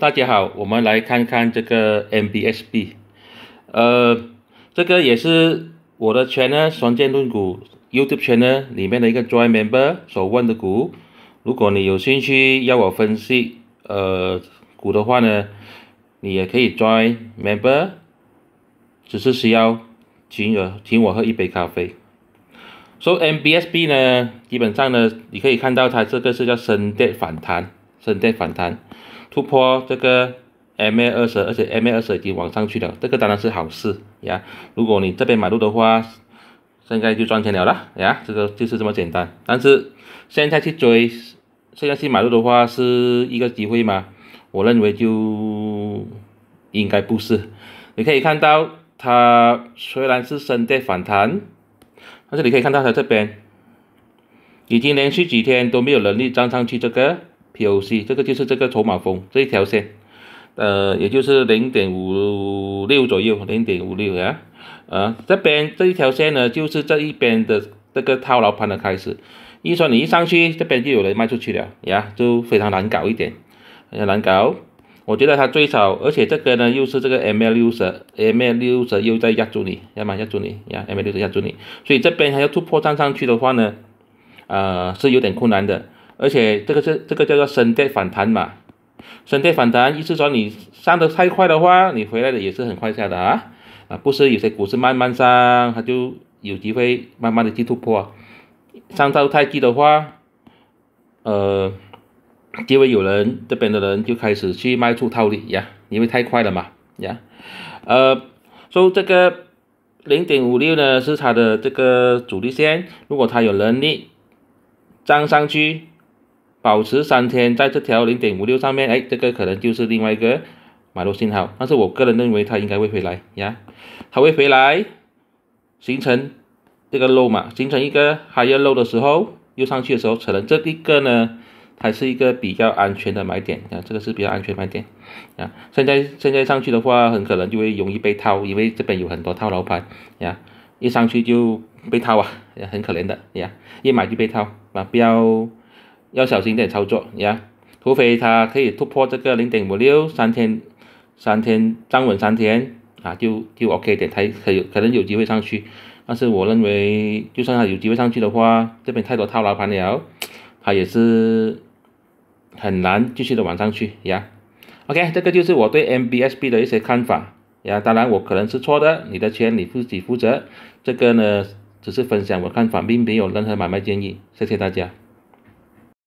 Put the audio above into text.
大家好，我们来看看这个 m b s b 呃，这个也是我的圈呢，双剑论股 YouTube 圈呢里面的一个 Join Member 所问的股。如果你有兴趣要我分析呃股的话呢，你也可以 Join Member，只是需要请我请我喝一杯咖啡。So m b s b 呢，基本上呢，你可以看到它这个是叫深跌反弹，深跌反弹。突破这个 MA 二十，而且 MA 二十已经往上去了，这个当然是好事呀。如果你这边买入的话，现在就赚钱了啦呀，这个就是这么简单。但是现在去追，现在去买入的话是一个机会吗？我认为就应该不是。你可以看到，它虽然是深跌反弹，但是你可以看到它这边已经连续几天都没有能力涨上去这个。t O C，这个就是这个筹码峰这一条线，呃，也就是零点五六左右，零点五六呀，啊，这边这一条线呢，就是这一边的这个套牢盘的开始。一说你一上去，这边就有人卖出去了，呀，就非常难搞一点，很难搞。我觉得它最少，而且这个呢，又是这个 M L 六十，M L 六十又在压住你，要么压住你呀，M L 六十压住你，所以这边还要突破站上去的话呢，啊，是有点困难的。而且这个是这个叫做深跌反弹嘛，深跌反弹意思说你上的太快的话，你回来的也是很快下的啊，啊不是有些股市慢慢上，它就有机会慢慢的去突破，上到太低的话，呃，就会有人这边的人就开始去卖出套利呀，因为太快了嘛呀，呃，所以这个零点五六呢是它的这个阻力线，如果它有能力涨上去。保持三天在这条零点五六上面，哎，这个可能就是另外一个买入信号。但是我个人认为它应该会回来呀，它会回来，形成这个 low 嘛，形成一个 high 跟 low 的时候，又上去的时候，可能这一个呢，还是一个比较安全的买点啊，这个是比较安全买点啊。现在现在上去的话，很可能就会容易被套，因为这边有很多套牢盘呀，一上去就被套啊，很可怜的呀，一买就被套啊，不要。要小心一点操作，呀，除非它可以突破这个零点五六三天，三天站稳三天，啊，就就 OK 点，它可有可能有机会上去。但是我认为，就算它有机会上去的话，这边太多套牢盘了，它也是很难继续的往上去，呀。OK，这个就是我对 m b s b 的一些看法，呀，当然我可能是错的，你的钱你自己负责。这个呢，只是分享我看法，并没有任何买卖建议。谢谢大家。